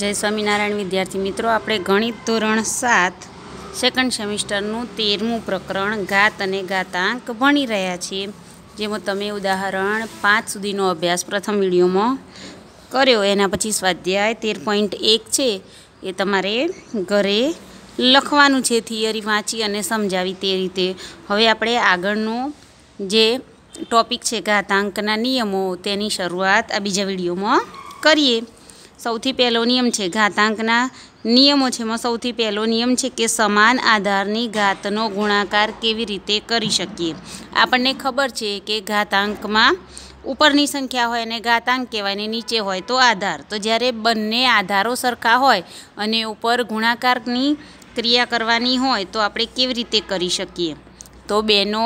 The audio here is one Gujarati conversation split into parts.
જય સ્વામિનારાયણ વિદ્યાર્થી મિત્રો આપણે ગણિત ધોરણ સાત સેકન્ડ સેમિસ્ટરનું તેરમું પ્રકરણ ઘાત અને ઘાતાંક ભણી રહ્યા છીએ જેમાં તમે ઉદાહરણ પાંચ સુધીનો અભ્યાસ પ્રથમ વિડીયોમાં કર્યો એના પછી સ્વાધ્યાય તેર પોઈન્ટ એક છે એ તમારે ઘરે લખવાનું છે થિયરી વાંચી અને સમજાવી તે રીતે હવે આપણે આગળનું જે ટોપિક છે ઘાતાંકના નિયમો તેની શરૂઆત આ બીજા વિડીયોમાં કરીએ સૌથી પહેલો નિયમ છે ઘાતાંકના નિયમો છે એમાં સૌથી પહેલો નિયમ છે કે સમાન આધારની ઘાતનો ગુણાકાર કેવી રીતે કરી શકીએ આપણને ખબર છે કે ઘાતાંકમાં ઉપરની સંખ્યા હોય અને ઘાતાંક કહેવાય નીચે હોય તો આધાર તો જ્યારે બંને આધારો સરખા હોય અને ઉપર ગુણાકારની ક્રિયા કરવાની હોય તો આપણે કેવી રીતે કરી શકીએ તો બેનો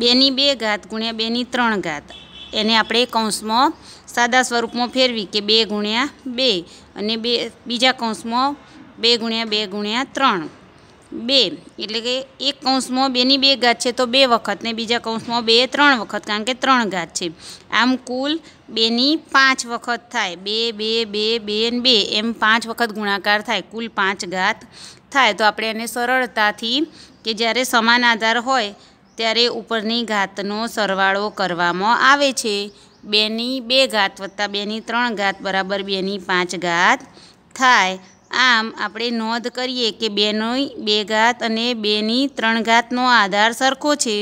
બેની બે ઘાત ગુણ્યા બેની ત્રણ ઘાત એને આપણે કૌંસમાં સાદા સ્વરૂપમાં ફેરવી કે બે ગુણ્યા બે અને બે બીજા કૌંસમાં બે ગુણ્યા બે ગુણ્યા ત્રણ બે એટલે કે એક કૌંસમાં બેની બે ઘાત છે તો બે વખત ને બીજા કૌંસમાં બે ત્રણ વખત કારણ કે ત્રણ ઘાત છે આમ કુલ બેની પાંચ વખત થાય બે બે બે બે ને બે એમ પાંચ વખત ગુણાકાર થાય કુલ પાંચ ઘાત થાય તો આપણે એને સરળતાથી કે જ્યારે સમાન આધાર હોય ત્યારે ઉપરની ઘાતનો સરવાળો કરવામાં આવે છે બેની બે ઘાત વત્તા બેની ત્રણ ઘાત બરાબર બેની પાંચ ઘાત થાય આમ આપણે નોંધ કરીએ કે બેની બે ઘાત અને બેની ત્રણ ઘાતનો આધાર સરખો છે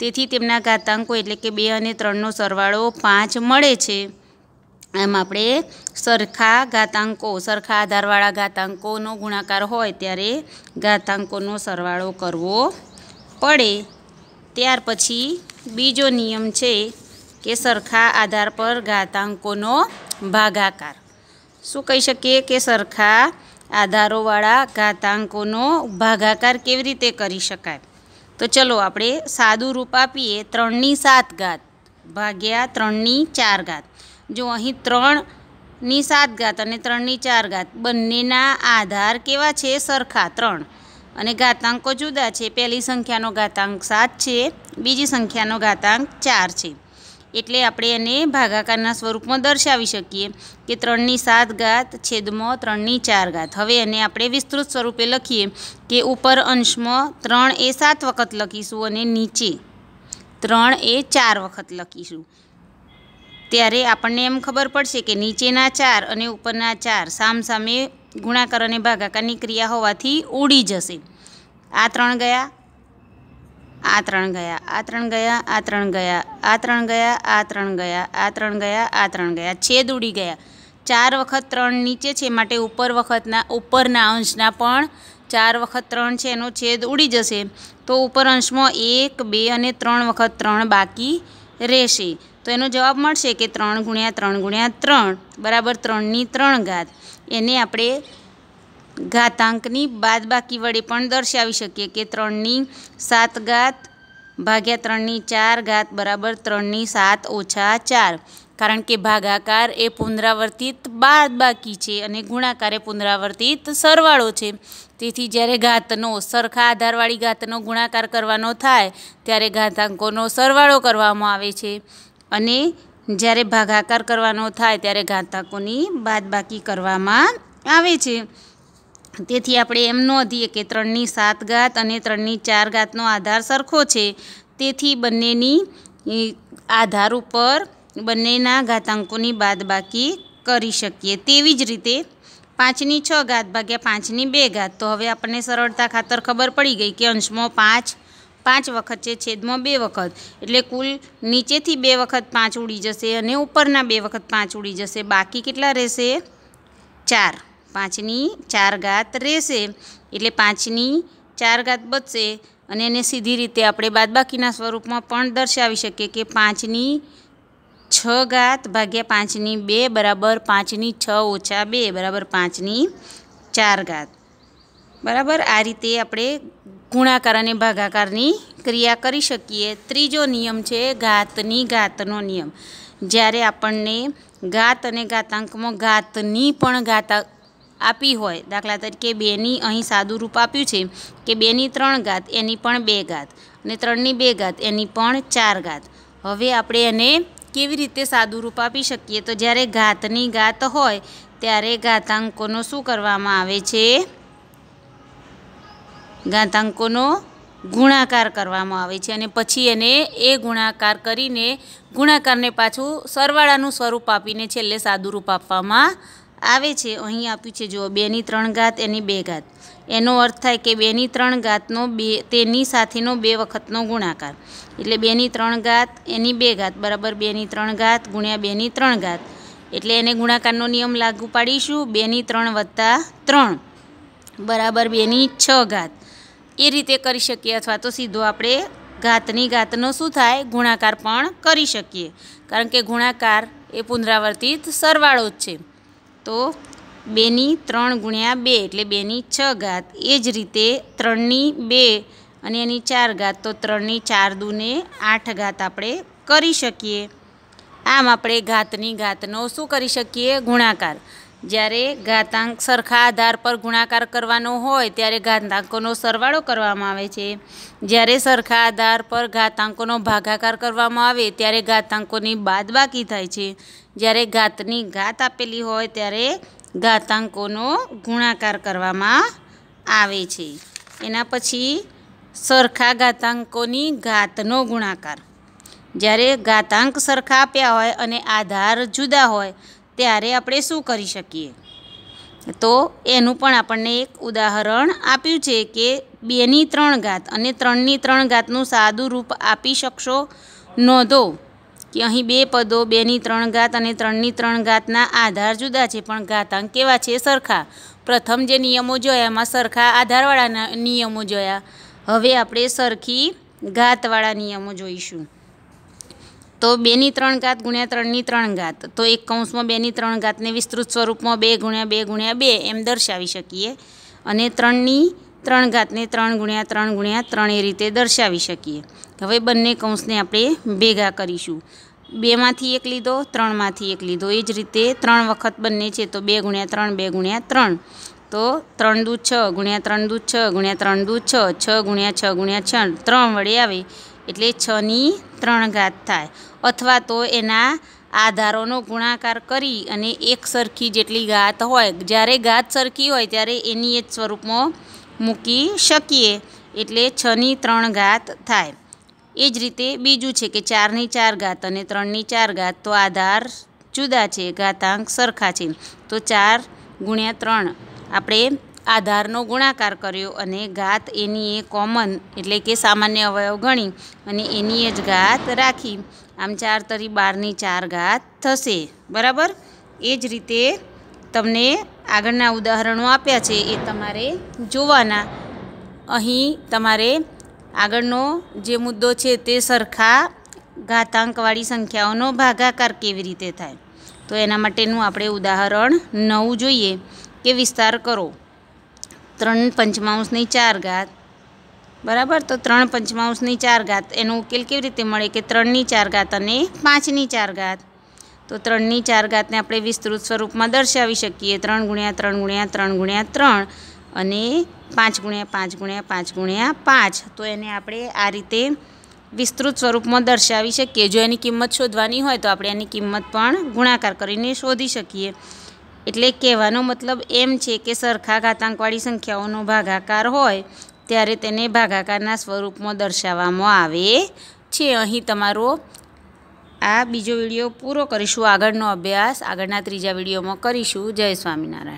તેથી તેમના ઘાતાંકો એટલે કે બે અને ત્રણનો સરવાળો પાંચ મળે છે એમ આપણે સરખા ઘાતાંકો સરખા આધારવાળા ઘાતાંકોનો ગુણાકાર હોય ત્યારે ઘાતાંકોનો સરવાળો કરવો પડે ત્યાર પછી બીજો નિયમ છે કે સરખા આધાર પર ઘાતાંકોનો ભાગાકાર શું કહી શકીએ કે સરખા આધારોવાળા ઘાતાંકોનો ભાગાકાર કેવી રીતે કરી શકાય તો ચલો આપણે સાદું રૂપ આપીએ ત્રણની સાત ઘાત ભાગ્યા ત્રણની ચાર ઘાત જો અહીં ત્રણની સાત ઘાત અને ત્રણની ચાર ઘાત બંનેના આધાર કેવા છે સરખા ત્રણ અને ઘાતાંકો જુદા છે પહેલી સંખ્યાનો ઘાતાંક સાત છે બીજી સંખ્યાનો ઘાતાંક ચાર છે એટલે આપણે એને ભાગાકારના સ્વરૂપમાં દર્શાવી શકીએ કે ત્રણની સાત ઘાત છેદમાં ત્રણની ચાર ઘાત હવે એને આપણે વિસ્તૃત સ્વરૂપે લખીએ કે ઉપર અંશમાં ત્રણ એ સાત વખત લખીશું અને નીચે ત્રણ એ ચાર વખત લખીશું ત્યારે આપણને એમ ખબર પડશે કે નીચેના ચાર અને ઉપરના ચાર સામસામે ગુણાકાર અને ભાગાકારની ક્રિયા હોવાથી ઉડી જશે આ ત્રણ ગયા આ ત્રણ ગયા આ ત્રણ ગયા આ ત્રણ ગયા આ ત્રણ ગયા આ ત્રણ ગયા આ ત્રણ ગયા આ ત્રણ ગયા છેદ ઉડી ગયા ચાર વખત ત્રણ નીચે છે માટે ઉપર વખતના ઉપરના અંશના પણ ચાર વખત ત્રણ છે એનો છેદ ઉડી જશે તો ઉપર અંશમાં એક બે અને ત્રણ વખત ત્રણ બાકી રહેશે તો એનો જવાબ મળશે કે ત્રણ ગુણ્યા ત્રણ ગુણ્યા ત્રણ બરાબર ત્રણની ત્રણ ઘાત એને આપણે ઘાતાંકની બાદબાકી વડે પણ દર્શાવી શકીએ કે ત્રણની સાત ઘાત ભાગ્યા ત્રણની ચાર ઘાત બરાબર ત્રણની સાત ઓછા ચાર કારણ કે ભાગાકાર એ પુનરાવર્તિત બાદબાકી છે અને ગુણાકાર એ પુનરાવર્તિત સરવાળો છે તેથી જ્યારે ઘાતનો સરખા આધારવાળી ઘાતનો ગુણાકાર કરવાનો થાય ત્યારે ઘાતાંકોનો સરવાળો કરવામાં આવે છે અને જ્યારે ભાગાકાર કરવાનો થાય ત્યારે ઘાતકોની બાદબાકી કરવામાં આવે છે તેથી આપણે એમ નોંધીએ કે ત્રણની સાત ઘાત અને ત્રણની ચાર ઘાતનો આધાર સરખો છે તેથી બંનેની આધાર ઉપર બંનેના ઘાતાંકોની બાદબાકી કરી શકીએ તેવી જ રીતે પાંચની છ ઘાત ભાગ્યા પાંચની બે ઘાત તો હવે આપણને સરળતા ખાતર ખબર પડી ગઈ કે અંશમાં પાંચ પાંચ વખત છે છેદમાં બે વખત એટલે કુલ નીચેથી બે વખત પાંચ ઉડી જશે અને ઉપરના બે વખત પાંચ ઉડી જશે બાકી કેટલા રહેશે ચાર પાંચની ચાર ઘાત રહેશે એટલે પાંચની ચાર ઘાત બચશે અને એને સીધી રીતે આપણે બાદબાકીના સ્વરૂપમાં પણ દર્શાવી શકીએ કે પાંચની છ ઘાત ભાગ્યા પાંચની બે બરાબર પાંચની છ ઓછા બે બરાબર પાંચની ચાર ઘાત બરાબર આ રીતે આપણે ગુણાકાર અને ભાગાકારની ક્રિયા કરી શકીએ ત્રીજો નિયમ છે ઘાતની ઘાતનો નિયમ જ્યારે આપણને ઘાત અને ઘાતાંકમાં ઘાતની પણ ઘાતા આપી હોય દાખલા તરીકે બેની અહીં સાદું રૂપ આપ્યું છે કે બેની ત્રણ ઘાત એની પણ બે ઘાત અને ત્રણની બે ઘાત એની પણ ચાર ઘાત હવે આપણે એને કેવી રીતે સાદું રૂપ આપી શકીએ તો જ્યારે ઘાતની ઘાત હોય ત્યારે ઘાતાંકોનો શું કરવામાં આવે છે ઘાતાંકોનો ગુણાકાર કરવામાં આવે છે અને પછી એને એ ગુણાકાર કરીને ગુણાકારને પાછું સરવાળાનું સ્વરૂપ આપીને છેલ્લે સાદું રૂપ આપવામાં આવે છે અહીં આપ્યું છે જુઓ બેની ત્રણ ઘાત એની બે ઘાત એનો અર્થ થાય કે બેની ત્રણ ઘાતનો બે તેની સાથેનો બે વખતનો ગુણાકાર એટલે બેની ત્રણ ઘાત એની બે ઘાત બરાબર બેની ત્રણ ઘાત ગુણ્યા બેની ત્રણ ઘાત એટલે એને ગુણાકારનો નિયમ લાગુ પાડીશું બેની ત્રણ વત્તા ત્રણ બરાબર બેની છ ઘાત એ રીતે કરી શકીએ અથવા તો સીધો આપણે ઘાતની ઘાતનો શું થાય ગુણાકાર પણ કરી શકીએ કારણ કે ગુણાકાર એ પુનરાવર્તિત સરવાળો જ છે તો બેની ત્રણ ગુણ્યા બે એટલે બેની છ ઘાત એ જ રીતે ત્રણની બે અને એની ચાર ઘાત તો ત્રણની ચાર દૂને આઠ ઘાત આપણે કરી શકીએ આમ આપણે ઘાતની ઘાતનો શું કરી શકીએ ગુણાકાર જ્યારે ઘાતાંક સરખા આધાર પર ગુણાકાર કરવાનો હોય ત્યારે ઘાતાંકોનો સરવાળો કરવામાં આવે છે જ્યારે સરખા આધાર પર ઘાતાંકોનો ભાગાકાર કરવામાં આવે ત્યારે ઘાતાંકોની બાદબાકી થાય છે જ્યારે ઘાતની ઘાત આપેલી હોય ત્યારે ઘાતાંકોનો ગુણાકાર કરવામાં આવે છે એના પછી સરખા ઘાતાંકોની ઘાતનો ગુણાકાર જ્યારે ઘાતાંક સરખા આપ્યા હોય અને આધાર જુદા હોય ત્યારે આપણે શું કરી શકીએ તો એનું પણ આપણને એક ઉદાહરણ આપ્યું છે કે બેની ત્રણ ઘાત અને ત્રણની ત્રણ ઘાતનું સાદું રૂપ આપી શકશો નોંધો કે અહીં બે પદો બેની ત્રણ ઘાત અને ત્રણની ત્રણ ઘાતના આધાર જુદા છે પણ ઘાતાંક કેવા છે સરખા પ્રથમ જે નિયમો જોયા એમાં સરખા આધારવાળા નિયમો જોયા હવે આપણે સરખી ઘાતવાળા નિયમો જોઈશું તો બેની ત્રણ ઘાત ગુણ્યા ત્રણની ત્રણ ઘાત તો એક કૌંસમાં બેની ત્રણ ઘાતને વિસ્તૃત સ્વરૂપમાં બે ગુણ્યા બે ગુણ્યા બે એમ દર્શાવી શકીએ અને ત્રણની ત્રણ ઘાતને ત્રણ ગુણ્યા ત્રણ ગુણ્યા ત્રણ એ રીતે દર્શાવી શકીએ હવે બંને કૌંસને આપણે ભેગા કરીશું બેમાંથી એક લીધો ત્રણમાંથી એક લીધો એ જ રીતે ત્રણ વખત બંને છે તો બે ગુણ્યા ત્રણ બે ગુણ્યા ત્રણ તો ત્રણ દૂધ છ ગુણ્યા ત્રણ દૂધ છ ગુણ્યા ત્રણ દૂધ છ છ ગુણ્યા છ ગુણ્યા છ ત્રણ વડે આવે એટલે છની ત્રણ ઘાત થાય અથવા તો એના આધારોનો ગુણાકાર કરી અને એક સરખી જેટલી ગાત હોય જ્યારે ગાત સરખી હોય ત્યારે એની એ જ સ્વરૂપમાં મૂકી શકીએ એટલે છની ત્રણ ઘાત થાય એ જ રીતે બીજું છે કે ચારની ચાર ઘાત અને ત્રણની ચાર ઘાત તો આધાર જુદા છે ઘાતાંક સરખા છે તો ચાર ગુણ્યા ત્રણ આપણે આધારનો ગુણાકાર કર્યો અને ઘાત એની એ કોમન એટલે કે સામાન્ય અવયવ ગણી અને એની જ ઘાત રાખી આમ ચાર તરી બારની ચાર ઘાત થશે બરાબર એ જ રીતે તમને આગળના ઉદાહરણો આપ્યા છે એ તમારે જોવાના અહીં તમારે આગળનો જે મુદ્દો છે તે સરખા ઘાતાંકવાળી સંખ્યાઓનો ભાગાકાર કેવી રીતે થાય તો એના માટેનું આપણે ઉદાહરણ નવું જોઈએ કે વિસ્તાર કરો ત્રણ પંચમાંશની ચાર ઘાત બરાબર તો ત્રણ પંચમાંશની ચાર ઘાત એનો ઉકેલ કેવી રીતે મળે કે ત્રણની ચાર ઘાત અને પાંચની ચાર ઘાત તો ત્રણની ચાર ઘાતને આપણે વિસ્તૃત સ્વરૂપમાં દર્શાવી શકીએ ત્રણ ગુણ્યા ત્રણ ગુણ્યા ત્રણ ગુણ્યા ત્રણ અને પાંચ ગુણ્યા પાંચ ગુણ્યા પાંચ ગુણ્યા પાંચ તો એને આપણે આ રીતે વિસ્તૃત સ્વરૂપમાં દર્શાવી શકીએ જો એની કિંમત શોધવાની હોય તો આપણે એની કિંમત પણ ગુણાકાર કરીને શોધી શકીએ એટલે કહેવાનો મતલબ એમ છે કે સરખા ઘાતાંકવાળી સંખ્યાઓનો ભાગાકાર હોય ત્યારે તેને ભાગાકારના સ્વરૂપમાં દર્શાવવામાં આવે છે અહીં તમારો આ બીજો વિડીયો પૂરો કરીશું આગળનો અભ્યાસ આગળના ત્રીજા વિડીયોમાં કરીશું જય સ્વામિનારાયણ